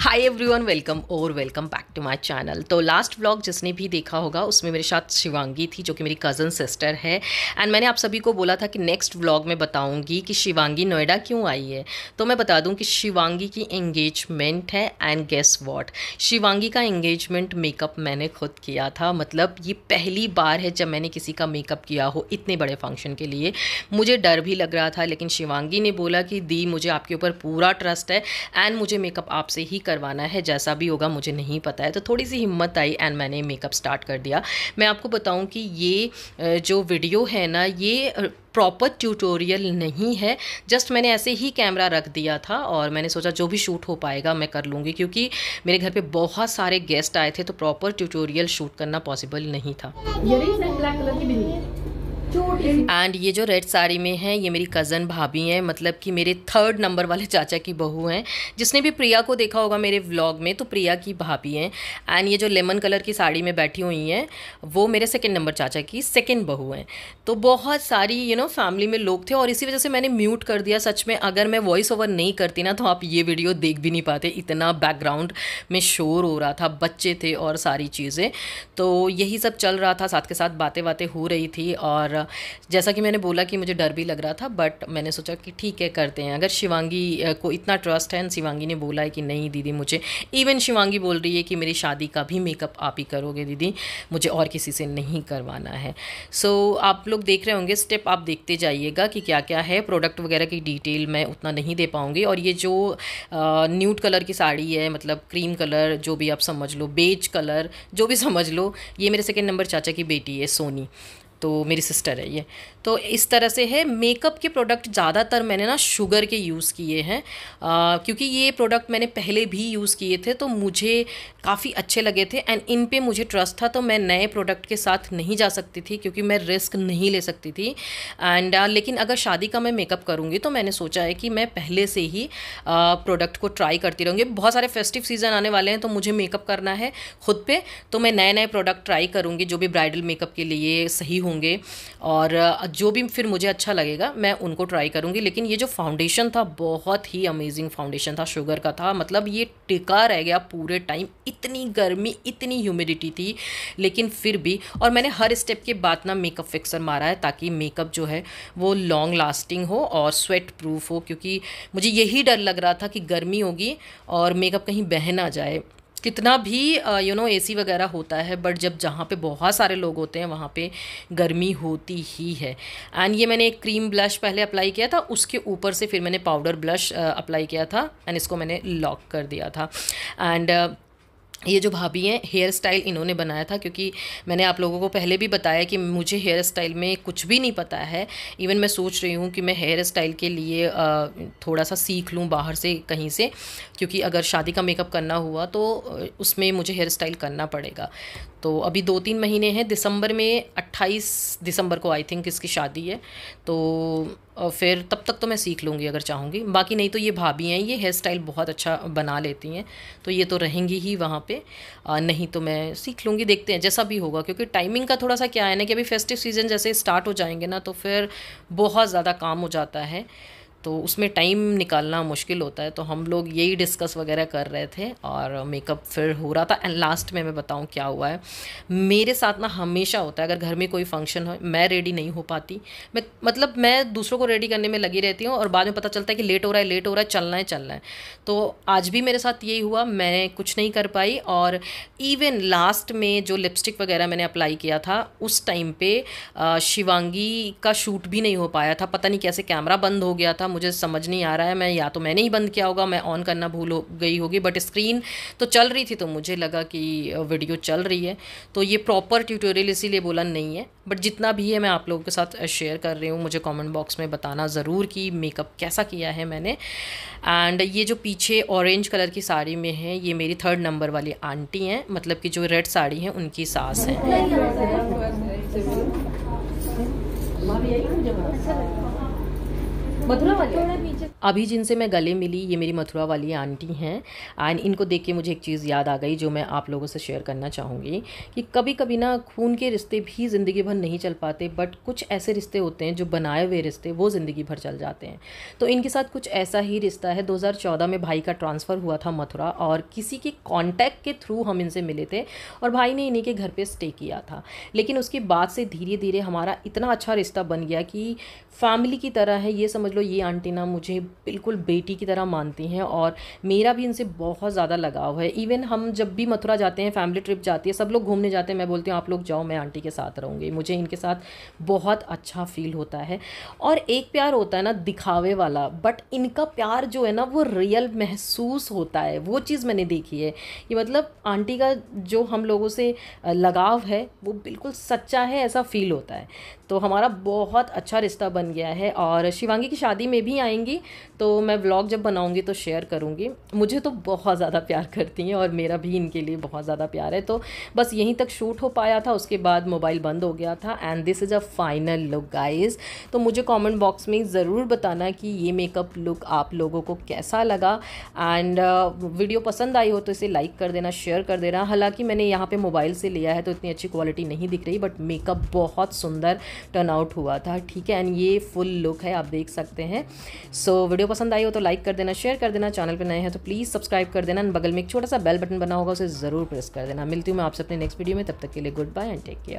high everyone welcome और welcome back to my channel तो last blog जिसने भी देखा होगा उसमें मेरे साथ शिवांगी थी जो कि मेरी कज़न सिस्टर है एंड मैंने आप सभी को बोला था कि नेक्स्ट ब्लॉग में बताऊंगी कि शिवांगी नोएडा क्यों आई है तो मैं बता दूं कि शिवांगी की एंगेजमेंट है एंड गेस वॉट शिवांगी का एंगेजमेंट मेकअप मैंने खुद किया था मतलब ये पहली बार है जब मैंने किसी का मेकअप किया हो इतने बड़े फंक्शन के लिए मुझे डर भी लग रहा था लेकिन शिवांगी ने बोला कि दी मुझे आपके ऊपर पूरा ट्रस्ट है एंड मुझे मेकअप आपसे ही करवाना है जैसा भी होगा मुझे नहीं पता है तो थोड़ी सी हिम्मत आई एंड मैंने मेकअप स्टार्ट कर दिया मैं आपको बताऊं कि ये जो वीडियो है ना ये प्रॉपर ट्यूटोरियल नहीं है जस्ट मैंने ऐसे ही कैमरा रख दिया था और मैंने सोचा जो भी शूट हो पाएगा मैं कर लूँगी क्योंकि मेरे घर पे बहुत सारे गेस्ट आए थे तो प्रॉपर ट्यूटोरियल शूट करना पॉसिबल नहीं था एंड ये जो रेड साड़ी में है ये मेरी कज़न भाभी हैं मतलब कि मेरे थर्ड नंबर वाले चाचा की बहू हैं जिसने भी प्रिया को देखा होगा मेरे व्लॉग में तो प्रिया की भाभी हैं एंड ये जो लेमन कलर की साड़ी में बैठी हुई हैं वो मेरे सेकेंड नंबर चाचा की सेकेंड बहू हैं तो बहुत सारी यू नो फैमिली में लोग थे और इसी वजह से मैंने म्यूट कर दिया सच में अगर मैं वॉइस ओवर नहीं करती ना तो आप ये वीडियो देख भी नहीं पाते इतना बैकग्राउंड में शोर हो रहा था बच्चे थे और सारी चीज़ें तो यही सब चल रहा था साथ के साथ बातें बातें हो रही थी और जैसा कि मैंने बोला कि मुझे डर भी लग रहा था बट मैंने सोचा कि ठीक है करते हैं अगर शिवांगी को इतना ट्रस्ट है शिवांगी ने बोला है कि नहीं दीदी मुझे इवन शिवांगी बोल रही है कि मेरी शादी का भी मेकअप आप ही करोगे दीदी मुझे और किसी से नहीं करवाना है सो so, आप लोग देख रहे होंगे स्टेप आप देखते जाइएगा कि क्या क्या है प्रोडक्ट वगैरह की डिटेल मैं उतना नहीं दे पाऊँगी और ये जो न्यूट कलर की साड़ी है मतलब क्रीम कलर जो भी आप समझ लो बेज कलर जो भी समझ लो ये मेरे सेकेंड नंबर चाचा की बेटी है सोनी तो मेरी सिस्टर है ये तो इस तरह से है मेकअप के प्रोडक्ट ज़्यादातर मैंने ना शुगर के यूज़ किए हैं क्योंकि ये प्रोडक्ट मैंने पहले भी यूज़ किए थे तो मुझे काफ़ी अच्छे लगे थे एंड इन पे मुझे ट्रस्ट था तो मैं नए प्रोडक्ट के साथ नहीं जा सकती थी क्योंकि मैं रिस्क नहीं ले सकती थी एंड लेकिन अगर शादी का मैं मेकअप करूँगी तो मैंने सोचा है कि मैं पहले से ही प्रोडक्ट को ट्राई करती रहूँगी बहुत सारे फेस्टिव सीज़न आने वाले हैं तो मुझे मेकअप करना है खुद पर तो मैं नए नए प्रोडक्ट ट्राई करूँगी जो भी ब्राइडल मेकअप के लिए सही हो होंगे और जो भी फिर मुझे अच्छा लगेगा मैं उनको ट्राई करूँगी लेकिन ये जो फाउंडेशन था बहुत ही अमेजिंग फाउंडेशन था शुगर का था मतलब ये टिका रह गया पूरे टाइम इतनी गर्मी इतनी ह्यूमिडिटी थी लेकिन फिर भी और मैंने हर स्टेप के बाद ना मेकअप फिक्सर मारा है ताकि मेकअप जो है वो लॉन्ग लास्टिंग हो और स्वेट प्रूफ हो क्योंकि मुझे यही डर लग रहा था कि गर्मी होगी और मेकअप कहीं बह ना जाए कितना भी यू नो एसी वगैरह होता है बट जब जहाँ पे बहुत सारे लोग होते हैं वहाँ पे गर्मी होती ही है एंड ये मैंने एक क्रीम ब्लश पहले अप्लाई किया था उसके ऊपर से फिर मैंने पाउडर ब्लश अप्लाई किया था एंड इसको मैंने लॉक कर दिया था एंड ये जो भाभी हैं हेयर स्टाइल इन्होंने बनाया था क्योंकि मैंने आप लोगों को पहले भी बताया कि मुझे हेयर स्टाइल में कुछ भी नहीं पता है इवन मैं सोच रही हूँ कि मैं हेयर स्टाइल के लिए थोड़ा सा सीख लूँ बाहर से कहीं से क्योंकि अगर शादी का मेकअप करना हुआ तो उसमें मुझे हेयर स्टाइल करना पड़ेगा तो अभी दो तीन महीने हैं दिसंबर में अट्ठाईस दिसंबर को आई थिंक इसकी शादी है तो और फिर तब तक तो मैं सीख लूँगी अगर चाहूँगी बाकी नहीं तो ये भाभी हैं ये हेयर स्टाइल बहुत अच्छा बना लेती हैं तो ये तो रहेंगी ही वहाँ पे आ, नहीं तो मैं सीख लूँगी देखते हैं जैसा भी होगा क्योंकि टाइमिंग का थोड़ा सा क्या है ना कि अभी फेस्टिव सीज़न जैसे स्टार्ट हो जाएंगे ना तो फिर बहुत ज़्यादा काम हो जाता है तो उसमें टाइम निकालना मुश्किल होता है तो हम लोग यही डिस्कस वगैरह कर रहे थे और मेकअप फिर हो रहा था एंड लास्ट में मैं बताऊँ क्या हुआ है मेरे साथ ना हमेशा होता है अगर घर में कोई फंक्शन हो मैं रेडी नहीं हो पाती मैं मतलब मैं दूसरों को रेडी करने में लगी रहती हूँ और बाद में पता चलता है कि लेट हो रहा है लेट हो रहा है चलना है चलना है तो आज भी मेरे साथ यही हुआ मैं कुछ नहीं कर पाई और इवन लास्ट में जो लिपस्टिक वगैरह मैंने अप्लाई किया था उस टाइम पर शिवांगी का शूट भी नहीं हो पाया था पता नहीं कैसे कैमरा बंद हो गया था होगा मुझे समझ नहीं आ रहा है मैं या तो मैंने ही बंद किया होगा मैं ऑन करना भूल हो गई होगी बट स्क्रीन तो चल रही थी तो मुझे लगा कि वीडियो चल रही है तो ये प्रॉपर ट्यूटोरियल इसीलिए बोला नहीं है बट जितना भी है मैं आप लोगों के साथ शेयर कर रही हूँ मुझे कॉमेंट बॉक्स में बताना ज़रूर कि मेकअप कैसा किया है मैंने एंड ये जो पीछे ऑरेंज कलर की साड़ी में है ये मेरी थर्ड नंबर वाली आंटी हैं मतलब कि जो रेड साड़ी हैं उनकी सास हैं मथुरा वाले थोड़ा अभी जिनसे मैं गले मिली ये मेरी मथुरा वाली आंटी हैं एंड इनको देख के मुझे एक चीज़ याद आ गई जो मैं आप लोगों से शेयर करना चाहूँगी कि कभी कभी ना खून के रिश्ते भी ज़िंदगी भर नहीं चल पाते बट कुछ ऐसे रिश्ते होते हैं जो बनाए हुए रिश्ते वो ज़िंदगी भर चल जाते हैं तो इनके साथ कुछ ऐसा ही रिश्ता है दो में भाई का ट्रांसफ़र हुआ था मथुरा और किसी के कॉन्टैक्ट के थ्रू हम इनसे मिले थे और भाई ने इन्हीं के घर पर स्टे किया था लेकिन उसके बाद से धीरे धीरे हमारा इतना अच्छा रिश्ता बन गया कि फैमिली की तरह है ये समझ लो ये आंटी ना मुझे बिल्कुल बेटी की तरह मानती हैं और मेरा भी इनसे बहुत ज़्यादा लगाव है इवन हम जब भी मथुरा जाते हैं फैमिली ट्रिप जाती है सब लोग घूमने जाते हैं मैं बोलती हूँ आप लोग जाओ मैं आंटी के साथ रहूँगी मुझे इनके साथ बहुत अच्छा फील होता है और एक प्यार होता है ना दिखावे वाला बट इनका प्यार जो है ना वो रियल महसूस होता है वो चीज़ मैंने देखी है कि मतलब आंटी का जो हम लोगों से लगाव है वो बिल्कुल सच्चा है ऐसा फील होता है तो हमारा बहुत अच्छा रिश्ता बन गया है और शिवांगी की शादी में भी आएंगी तो मैं व्लॉग जब बनाऊँगी तो शेयर करूँगी मुझे तो बहुत ज़्यादा प्यार करती हैं और मेरा भी इनके लिए बहुत ज़्यादा प्यार है तो बस यहीं तक शूट हो पाया था उसके बाद मोबाइल बंद हो गया था and this is a final look guys तो मुझे कॉमेंट बॉक्स में ज़रूर बताना कि ये मेकअप लुक आप लोगों को कैसा लगा एंड वीडियो uh, पसंद आई हो तो इसे लाइक कर देना शेयर कर देना हालांकि मैंने यहाँ पर मोबाइल से लिया है तो इतनी अच्छी क्वालिटी नहीं दिख रही बट मेकअप बहुत सुंदर टर्न आउट हुआ था ठीक है एंड ये फुल लुक है आप देख सकते हैं सो so, वीडियो पसंद आई हो तो लाइक कर देना शेयर कर देना चैनल पर नए हैं तो प्लीज़ सब्सक्राइब कर देना एंड बगल में एक छोटा सा बेल बटन बना होगा उसे ज़रूर प्रेस कर देना मिलती हूँ मैं आपसे अपने नेक्स्ट वीडियो में तब तक के लिए good bye and take care